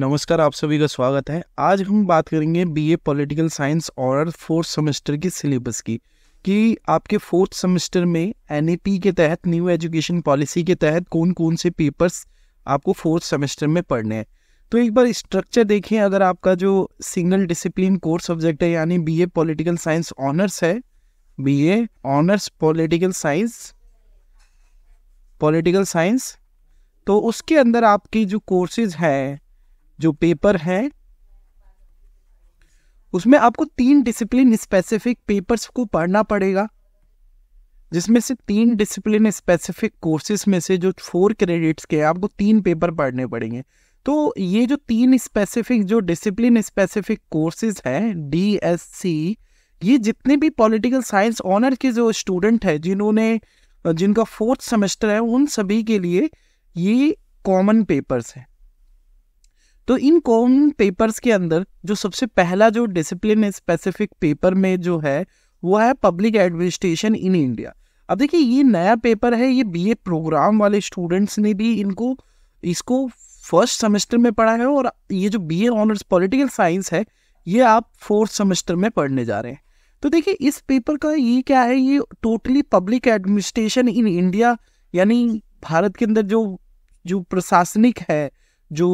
नमस्कार आप सभी का स्वागत है आज हम बात करेंगे बीए पॉलिटिकल साइंस और फोर्थ सेमेस्टर के सिलेबस की कि आपके फोर्थ सेमेस्टर में एन के तहत न्यू एजुकेशन पॉलिसी के तहत कौन कौन से पेपर्स आपको फोर्थ सेमेस्टर में पढ़ने हैं तो एक बार स्ट्रक्चर देखें अगर आपका जो सिंगल डिसिप्लिन कोर्स सब्जेक्ट है यानी बीए पॉलिटिकल साइंस ऑनर्स है BA honours political science political science तो उसके अंदर आपकी जो कोर्सेज हैं जो पेपर है उसमें आपको तीन डिसिप्लिन स्पेसिफिक पेपर्स को पढ़ना पड़ेगा जिसमें से तीन डिसिप्लिन स्पेसिफिक कोर्सेज में से जो फोर क्रेडिट्स के हैं आपको तीन पेपर पढ़ने पड़ेंगे तो ये जो तीन स्पेसिफिक जो डिसिप्लिन स्पेसिफिक कोर्सेज हैं डी एस सी ये जितने भी पॉलिटिकल साइंस ऑनर के जो स्टूडेंट हैं जिन्होंने जिनका फोर्थ सेमेस्टर है उन सभी के लिए ये कॉमन पेपर्स हैं तो इन कॉमन पेपर्स के अंदर जो सबसे पहला जो डिसिप्लिन स्पेसिफिक पेपर में जो है वो है पब्लिक एडमिनिस्ट्रेशन इन इंडिया अब देखिए ये नया पेपर है ये बीए प्रोग्राम वाले स्टूडेंट्स ने भी इनको इसको फर्स्ट सेमेस्टर में पढ़ा है और ये जो बीए ऑनर्स पॉलिटिकल साइंस है ये आप फोर्थ सेमेस्टर में पढ़ने जा रहे हैं तो देखिए इस पेपर का ये क्या है ये totally public administration in India यानी भारत के अंदर जो जो प्रशासनिक है जो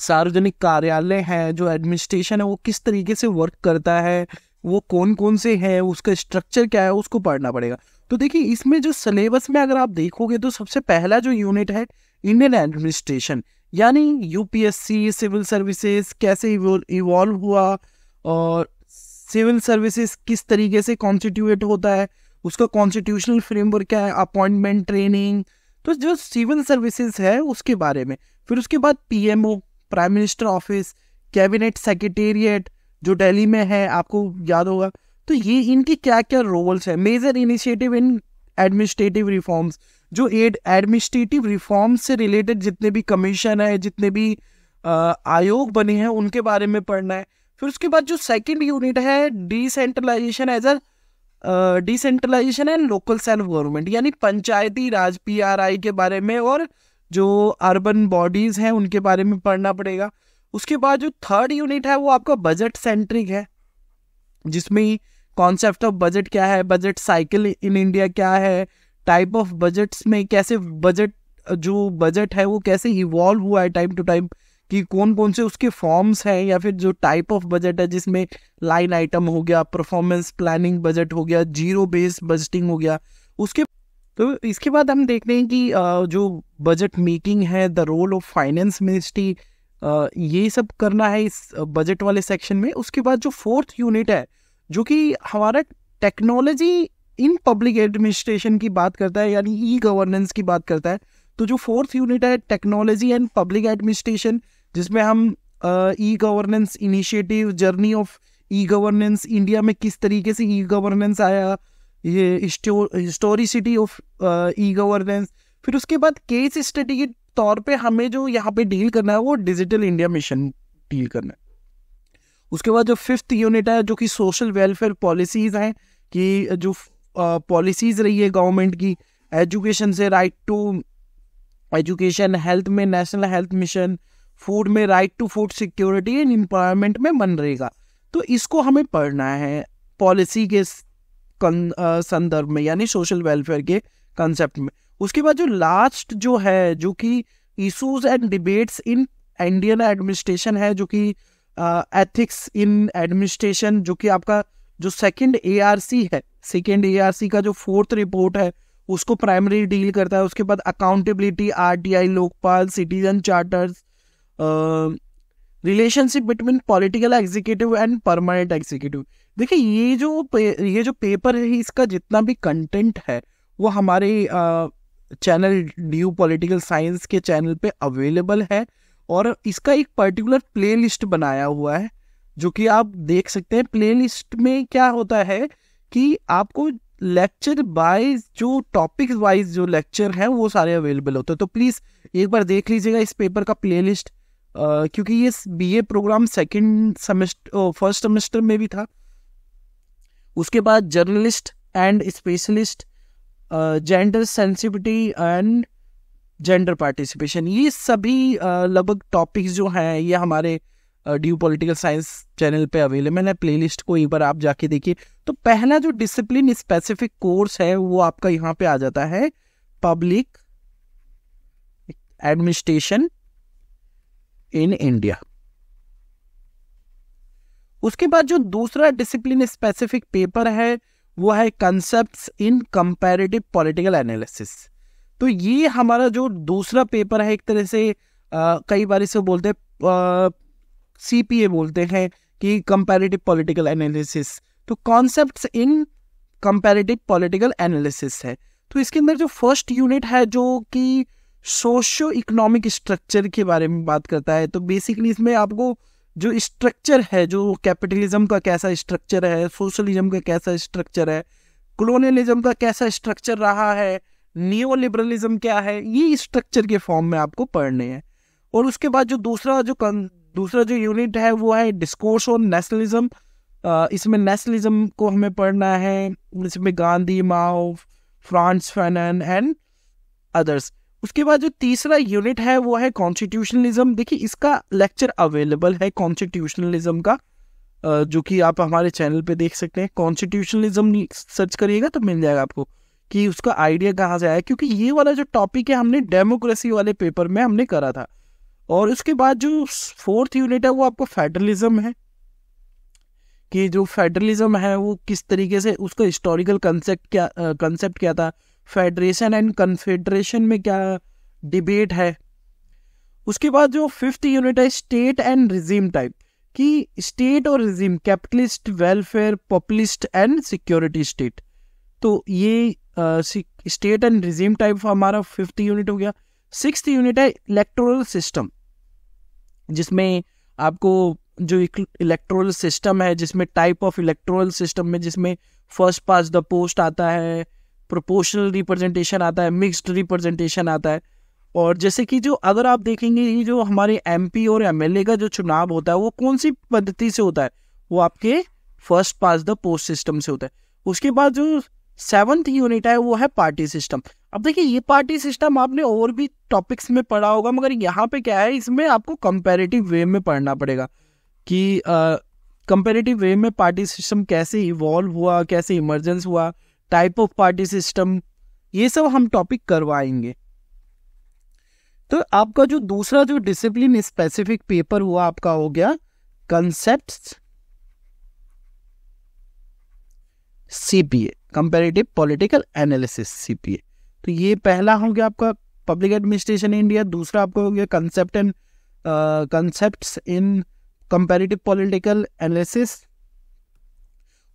सार्वजनिक कार्यालय है जो एडमिनिस्ट्रेशन है वो किस तरीके से वर्क करता है वो कौन कौन से है उसका स्ट्रक्चर क्या है उसको पढ़ना पड़ेगा तो देखिए इसमें जो सिलेबस में अगर आप देखोगे तो सबसे पहला जो यूनिट है इंडियन एडमिनिस्ट्रेशन यानी यूपीएससी सिविल सर्विसेज कैसे इवॉल्व हुआ और सिविल सर्विसेज किस तरीके से कॉन्स्टिट्यूट होता है उसका कॉन्स्टिट्यूशनल फ्रेमवर्क क्या है अपॉइंटमेंट ट्रेनिंग तो जो सिविल सर्विसेज है उसके बारे में फिर उसके बाद PMO prime minister office cabinet secretariat जो दिल्ली में है आपको याद होगा तो ये इनके क्या क्या रोल्स हैं major initiative in administrative reforms जो एड एडमिनिस्ट्रेटिव रिफॉर्म्स से रिलेटेड जितने भी कमीशन है जितने भी आयोग बने हैं उनके बारे में पढ़ना है फिर उसके बाद जो सेकेंड यूनिट है decentralisation as a decentralisation and local self government यानी पंचायती राज पी के बारे में और जो अर्बन बॉडीज़ हैं उनके बारे में पढ़ना पड़ेगा उसके बाद जो थर्ड यूनिट है वो आपका बजट सेंट्रिक है जिसमें कॉन्सेप्ट ऑफ बजट क्या है बजट साइकिल इन इंडिया क्या है टाइप ऑफ बजट्स में कैसे बजट जो बजट है वो कैसे इवॉल्व हुआ है टाइम टू टाइम कि कौन कौन से उसके फॉर्म्स हैं या फिर जो टाइप ऑफ बजट है जिसमें लाइन आइटम हो गया परफॉर्मेंस प्लानिंग बजट हो गया जीरो बेस्ड बजटिंग हो गया उसके तो इसके बाद हम देख रहे हैं कि जो बजट मेकिंग है the role of finance ministry ये सब करना है इस बजट वाले सेक्शन में उसके बाद जो फोर्थ यूनिट है जो कि हमारा टेक्नोलॉजी इन पब्लिक एडमिनिस्ट्रेशन की बात करता है यानी ई गवर्नेंस की बात करता है तो जो फोर्थ यूनिट है टेक्नोलॉजी एंड पब्लिक एडमिनिस्ट्रेशन जिसमें हम e governance initiative journey of e governance India में किस तरीके से ई गवर्नेंस आया ये हिस्टोरिसिटी ऑफ ई गवर्नेंस फिर उसके बाद केस स्टडी के तौर पे हमें जो यहाँ पे डील करना है वो डिजिटल इंडिया मिशन डील करना है उसके बाद जो फिफ्थ यूनिट है जो कि सोशल वेलफेयर पॉलिसीज हैं कि जो पॉलिसीज uh, रही है गवर्नमेंट की एजुकेशन से राइट टू एजुकेशन हेल्थ में नेशनल हेल्थ मिशन फूड में right to food security and employment में मनरेगा तो इसको हमें पढ़ना है पॉलिसी के संदर्भ में यानी सोशल वेलफेयर के कंसेप्ट में उसके बाद जो लास्ट जो है जो कि issues and debates in Indian administration है जो कि एथिक्स इन एडमिनिस्ट्रेशन जो कि आपका जो सेकेंड ए है सेकेंड ए का जो फोर्थ रिपोर्ट है उसको प्राइमरी डील करता है उसके बाद accountability or Lokpal citizen charters relationship between political executive and permanent executive देखिए ये जो ये जो पेपर है इसका जितना भी कंटेंट है वो हमारे चैनल ड्यू पॉलिटिकल साइंस के चैनल पे अवेलेबल है और इसका एक पर्टिकुलर प्लेलिस्ट बनाया हुआ है जो कि आप देख सकते हैं प्लेलिस्ट में क्या होता है कि आपको लेक्चर वाइज जो टॉपिक वाइज जो लेक्चर हैं वो सारे अवेलेबल होते हैं तो प्लीज़ एक बार देख लीजिएगा इस पेपर का लिस्ट क्योंकि ये A programme second semester first semester में भी था उसके बाद journalist and specialist gender sensitivity and gender participation ये सभी uh, लगभग टॉपिक्स जो हैं ये हमारे ड्यू पॉलिटिकल साइंस चैनल पे अवेलेबल है प्ले को एक बार आप जाके देखिए तो पहला जो डिसिप्लिन स्पेसिफिक कोर्स है वो आपका यहाँ पे आ जाता है पब्लिक एडमिनिस्ट्रेशन इन इंडिया उसके बाद जो दूसरा डिसिप्लिन स्पेसिफिक पेपर है वो है concept in comparative political analysis तो ये हमारा जो दूसरा पेपर है एक तरह से आ, कई बार इसे बोलते हैं सी पी ए बोलते हैं कि कंपेरेटिव पॉलिटिकल एनालिसिस तो concept in comparative political analysis है तो इसके अंदर जो फर्स्ट यूनिट है जो कि सोशो इकोनॉमिक स्ट्रक्चर के बारे में बात करता है तो बेसिकली इसमें आपको जो स्ट्रक्चर है जो कैपिटलिज्म का कैसा स्ट्रक्चर है सोशलिज्म का कैसा स्ट्रक्चर है कॉलोनियलिज्म का कैसा स्ट्रक्चर रहा है नियो लिबरलिज्म क्या है ये स्ट्रक्चर के फॉर्म में आपको पढ़ने हैं और उसके बाद जो दूसरा जो कन, दूसरा जो यूनिट है वो है डिस्कोर्स ऑन नेशनलिज्म इसमें नेशनलिज्म को हमें पढ़ना है इसमें Gandhi Mao Frantz Fanon and others उसके बाद जो तीसरा यूनिट है वो है कॉन्स्टिट्यूशनलिज्म देखिए इसका लेक्चर अवेलेबल है कॉन्स्टिट्यूशनलिज्म का जो कि आप हमारे चैनल पे देख सकते हैं कॉन्स्टिट्यूशनलिज्म सर्च करिएगा तो मिल जाएगा आपको कि उसका आइडिया कहाँ से आया क्योंकि ये वाला जो टॉपिक है हमने डेमोक्रेसी वाले पेपर में हमने करा था और उसके बाद जो फोर्थ यूनिट है वो आपको फेडरलिज्म है कि जो फेडरलिज्म है वो किस तरीके से उसका हिस्टोरिकल कंसेप्ट क्या कंसेप्ट क्या था फेडरेशन एंड कन्फेडरेशन में क्या डिबेट है उसके बाद जो फिफ्थ यूनिट है स्टेट एंड रिजीम टाइप कि स्टेट और regime capitalist welfare populist and security state तो ये स्टेट एंड रिजीम टाइप हमारा फिफ्थ यूनिट हो गया सिक्स यूनिट है इलेक्टोरल सिस्टम जिसमें आपको जो इलेक्ट्रोल सिस्टम है जिसमें टाइप ऑफ इलेक्ट्रोल सिस्टम में जिसमें फर्स्ट पास द पोस्ट आता है प्रोपोर्शनल रिप्रेजेंटेशन आता है मिक्स्ड रिप्रेजेंटेशन आता है और जैसे कि जो अगर आप देखेंगे ये जो हमारे एमपी और एमएलए का जो चुनाव होता है वो कौन सी पद्धति से होता है वो आपके first past the post system से होता है उसके बाद जो सेवन्थ यूनिट है वो है पार्टी सिस्टम अब देखिए ये पार्टी सिस्टम आपने और भी टॉपिक्स में पढ़ा होगा मगर यहाँ पे क्या है इसमें आपको कंपेरेटिव वे में पढ़ना पड़ेगा कि कंपेरेटिव वे में पार्टी सिस्टम कैसे इवॉल्व हुआ कैसे इमरजेंस हुआ टाइप ऑफ पार्टी सिस्टम ये सब हम टॉपिक करवाएंगे तो आपका जो दूसरा जो डिसिप्लिन स्पेसिफिक पेपर हुआ आपका हो गया concept CPA comparative political analysis CPA तो ये पहला हो गया आपका पब्लिक एडमिनिस्ट्रेशन इंडिया दूसरा आपका हो गया concept and concept in comparative political analysis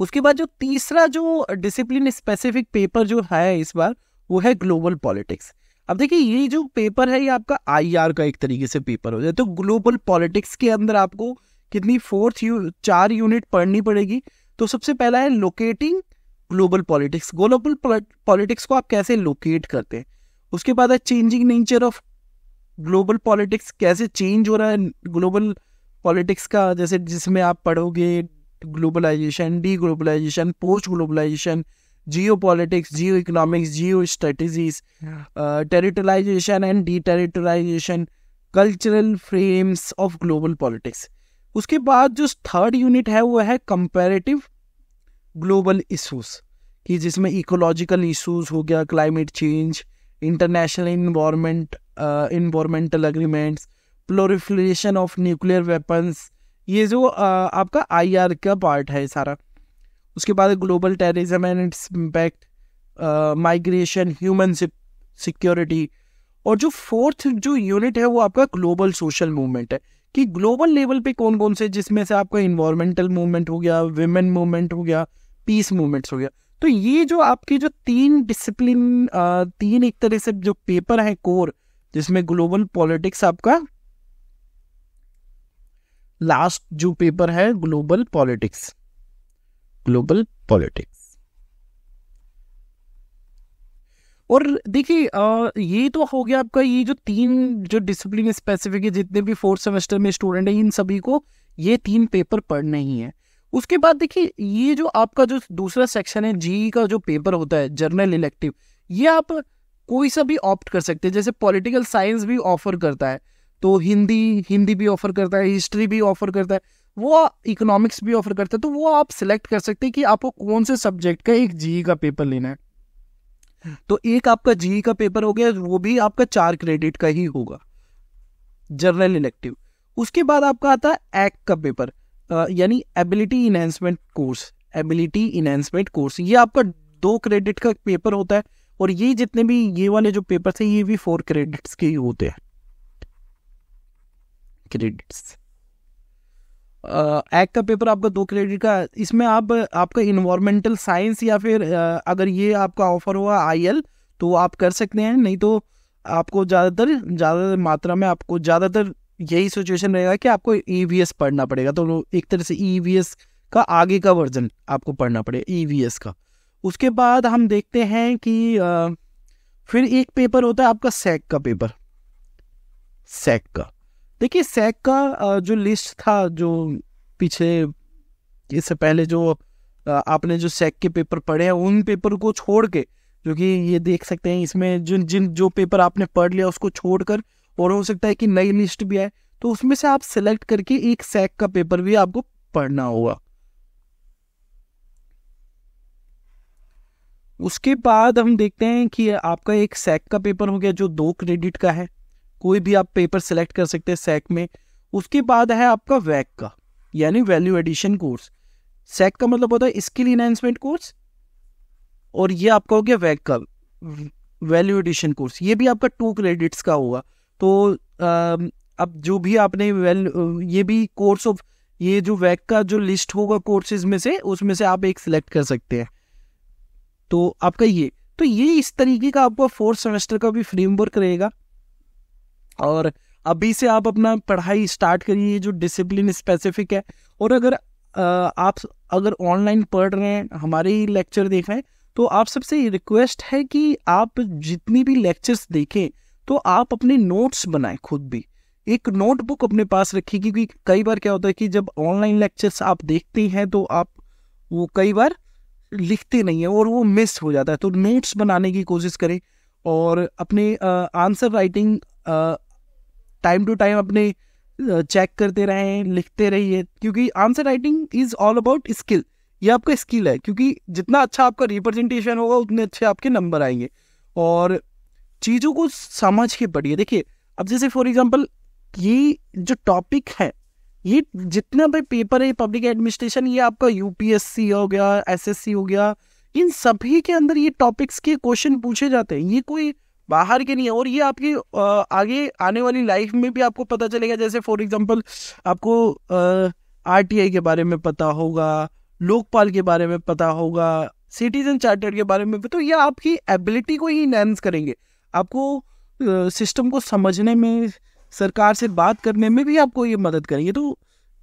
उसके बाद जो तीसरा जो डिसिप्लिन स्पेसिफिक पेपर जो है इस बार वो है ग्लोबल पॉलिटिक्स अब देखिए ये जो पेपर है ये आपका आईआर का एक तरीके से पेपर हो जाए तो ग्लोबल पॉलिटिक्स के अंदर आपको कितनी फोर्थ यू, चार यूनिट पढ़नी पड़ेगी तो सबसे पहला है locating global politics global politics को आप कैसे लोकेट करते हैं उसके बाद है changing nature of global politics कैसे चेंज हो रहा है ग्लोबल पॉलिटिक्स का जैसे जिसमें आप पढ़ोगे globalisation deglobalisation post globalisation geopolitics geoeconomics geostrategies territorialisation and deterritorialisation cultural frames of global politics उसके बाद जो थर्ड यूनिट है वो है कंपेरेटिव ग्लोबल इशूज कि जिसमें इकोलॉजिकल इशूज हो गया climate change international environment environmental agreements proliferation of nuclear weapons ये जो आ, आपका आई का पार्ट है सारा उसके बाद global terrorism and its impact migration human security और जो फोर्थ जो यूनिट है वो आपका ग्लोबल सोशल मूवमेंट है कि ग्लोबल लेवल पे कौन कौन से जिसमें से आपका इन्वायरमेंटल मूवमेंट हो गया वेमेन मूवमेंट हो गया पीस मूवमेंट्स हो गया तो ये जो आपके जो तीन डिसिप्लिन तीन एक तरह से जो पेपर है कोर जिसमें ग्लोबल पॉलिटिक्स आपका लास्ट जो पेपर है ग्लोबल पॉलिटिक्स ग्लोबल पॉलिटिक्स और देखिए ये तो हो गया आपका ये जो तीन जो डिसिप्लिन स्पेसिफिक है जितने भी फोर्थ सेमेस्टर में स्टूडेंट है इन सभी को ये तीन पेपर पढ़ने ही है उसके बाद देखिए ये जो आपका जो दूसरा सेक्शन है जी का जो पेपर होता है जर्नल इलेक्टिव ये आप कोई सा भी ऑप्ट कर सकते हैं जैसे पॉलिटिकल साइंस भी ऑफर करता है तो हिंदी हिंदी भी ऑफर करता है हिस्ट्री भी ऑफर करता है वो इकोनॉमिक्स भी ऑफर करता है तो वो आप सिलेक्ट कर सकते हैं कि आपको कौन से सब्जेक्ट का एक जी e का पेपर लेना है तो एक आपका जी e का पेपर हो गया वो भी आपका चार क्रेडिट का ही होगा जनरल इलेक्टिव उसके बाद आपका आता है एक्ट का पेपर यानी ability enhancement course ability enhancement course ये आपका दो क्रेडिट का पेपर होता है और ये जितने भी ये वाले जो पेपर थे ये भी फोर क्रेडिट्स के ही होते हैं क्रेडिट्स एक्ट uh, का पेपर आपका दो क्रेडिट का इसमें आप आपका इन्वायरमेंटल साइंस या फिर uh, अगर ये आपका ऑफर हुआ आई तो आप कर सकते हैं नहीं तो आपको ज़्यादातर ज़्यादातर मात्रा में आपको ज़्यादातर यही सिचुएशन रहेगा कि आपको ई e पढ़ना पड़ेगा तो एक तरह से ई e का आगे का वर्जन आपको पढ़ना पड़ेगा ई e का उसके बाद हम देखते हैं कि आ, uh, फिर एक पेपर होता है आपका सैक का पेपर सैक का देखिए सैक का जो लिस्ट था जो पीछे इससे पहले जो आपने जो सैक के पेपर पढ़े हैं उन पेपर को छोड़ के जो कि ये देख सकते हैं इसमें जिन जिन जो पेपर आपने पढ़ लिया उसको छोड़कर और हो सकता है कि नई लिस्ट भी आए तो उसमें से आप सेलेक्ट करके एक सैक का पेपर भी आपको पढ़ना होगा उसके बाद हम देखते हैं कि आपका एक सैक का पेपर हो गया जो दो क्रेडिट का है कोई भी आप पेपर सेलेक्ट कर सकते हैं सैक में उसके बाद है आपका वैक का यानी वैल्यू एडिशन कोर्स सैक का मतलब होता है स्किल इनहेंसमेंट कोर्स और ये आपका हो गया वैक का वैल्यू एडिशन कोर्स ये भी आपका टू क्रेडिट्स का होगा तो अब जो भी आपने वैल्यू ये भी कोर्स ऑफ ये जो वैक का जो लिस्ट होगा कोर्सेज में से उसमें से आप एक सिलेक्ट कर सकते हैं तो आपका ये तो ये इस तरीके का आपका फोर्थ सेमेस्टर का भी फ्रेमवर्क रहेगा और अभी से आप अपना पढ़ाई स्टार्ट करिए जो डिसिप्लिन स्पेसिफिक है और अगर आप अगर ऑनलाइन पढ़ रहे हैं हमारे ही लेक्चर देख रहे हैं तो आप सबसे रिक्वेस्ट है कि आप जितनी भी लेक्चर्स देखें तो आप अपने नोट्स बनाएं खुद भी एक नोटबुक अपने पास रखिए क्योंकि कई बार क्या होता है कि जब ऑनलाइन लेक्चर्स आप देखते हैं तो आप वो कई बार लिखते नहीं है और वो मिस हो जाता है तो नोट्स बनाने की कोशिश करें और अपने answer writing time to time अपने चेक करते रहें लिखते रहिए क्योंकि answer writing is all about skill ये आपका स्किल है क्योंकि जितना अच्छा आपका रिप्रेजेंटेशन होगा उतने अच्छे आपके नंबर आएंगे और चीज़ों को समझ के पढ़िए देखिए अब जैसे फॉर एग्जांपल ये जो टॉपिक है ये जितना भी पेपर है पब्लिक एडमिनिस्ट्रेशन ये आपका यूपीएससी हो गया एसएससी हो गया इन सभी के अंदर ये टॉपिक्स के क्वेश्चन पूछे जाते हैं ये कोई बाहर के नहीं है और ये आपकी आगे आने वाली लाइफ में भी आपको पता चलेगा जैसे फॉर एग्जाम्पल आपको आर के बारे में पता होगा लोकपाल के बारे में पता होगा सिटीजन चार्टर के बारे में तो ये आपकी एबिलिटी को ही इनहेंस करेंगे आपको सिस्टम को समझने में सरकार से बात करने में भी आपको ये मदद करेंगे तो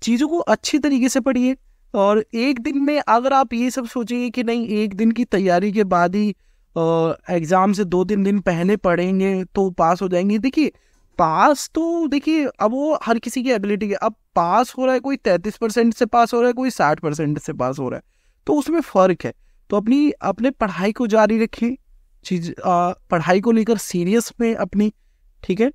चीज़ों को अच्छी तरीके से पढ़िए और एक दिन में अगर आप ये सब सोचेंगे कि नहीं एक दिन की तैयारी के बाद ही एग्ज़ाम से दो तीन दिन पहले पढ़ेंगे तो पास हो जाएंगे देखिए पास तो देखिए अब वो हर किसी की एबिलिटी है अब पास हो रहा है कोई तैंतीस परसेंट से पास हो रहा है कोई साठ परसेंट से पास हो रहा है तो उसमें फ़र्क है तो अपनी अपने पढ़ाई को जारी रखें चीज पढ़ाई को लेकर सीरियस में अपनी ठीक है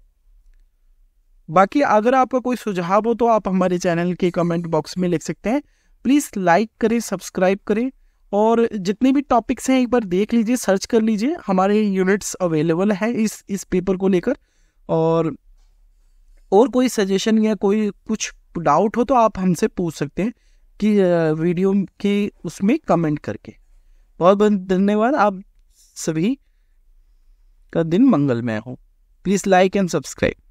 बाकी अगर आपका कोई सुझाव हो तो आप हमारे चैनल के कमेंट बॉक्स में लिख सकते हैं प्लीज़ लाइक करें सब्सक्राइब करें और जितने भी टॉपिक्स हैं एक बार देख लीजिए सर्च कर लीजिए हमारे यूनिट्स अवेलेबल हैं इस इस पेपर को लेकर और और कोई सजेशन या कोई कुछ डाउट हो तो आप हमसे पूछ सकते हैं कि वीडियो के उसमें कमेंट करके बहुत बहुत धन्यवाद आप सभी का दिन मंगलमय हो प्लीज़ लाइक एंड सब्सक्राइब